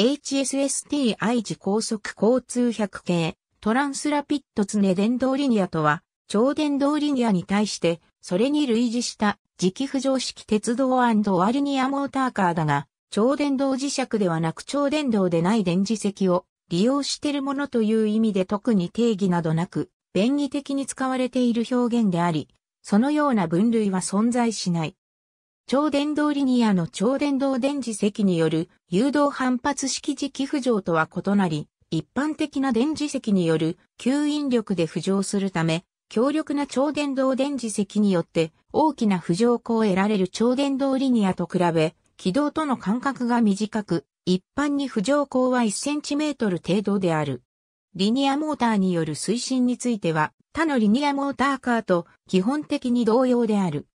HSSTI 時高速交通100系、トランスラピッド常電動リニアとは、超電動リニアに対して、それに類似した磁気浮上式鉄道ワリニアモーターカーだが、超電動磁石ではなく超電動でない電磁石を利用しているものという意味で特に定義などなく、便宜的に使われている表現であり、そのような分類は存在しない。超電導リニアの超電導電磁石による誘導反発式磁気浮上とは異なり、一般的な電磁石による吸引力で浮上するため、強力な超電導電磁石によって大きな浮上光を得られる超電導リニアと比べ、軌道との間隔が短く、一般に浮上光は 1cm 程度である。リニアモーターによる推進については、他のリニアモーターカーと基本的に同様である。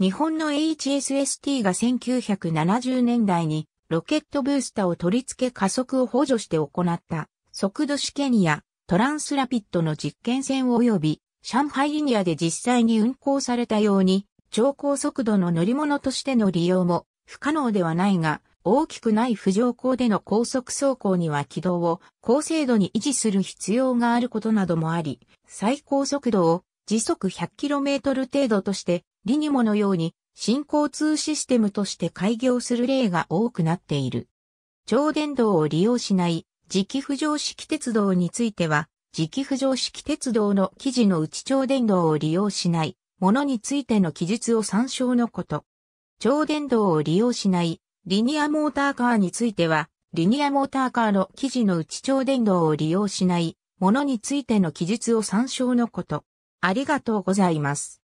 日本の HSST が1970年代にロケットブースターを取り付け加速を補助して行った速度試験やトランスラピッドの実験線及び上海リニアで実際に運行されたように超高速度の乗り物としての利用も不可能ではないが大きくない不条項での高速走行には軌道を高精度に維持する必要があることなどもあり最高速度を時速 100km 程度としてリニモのように新交通システムとして開業する例が多くなっている。超電導を利用しない磁気浮上式鉄道については、磁気浮上式鉄道の記事の内超電導を利用しないものについての記述を参照のこと。超電導を利用しないリニアモーターカーについては、リニアモーターカーの記事の内超電導を利用しないものについての記述を参照のこと。ありがとうございます。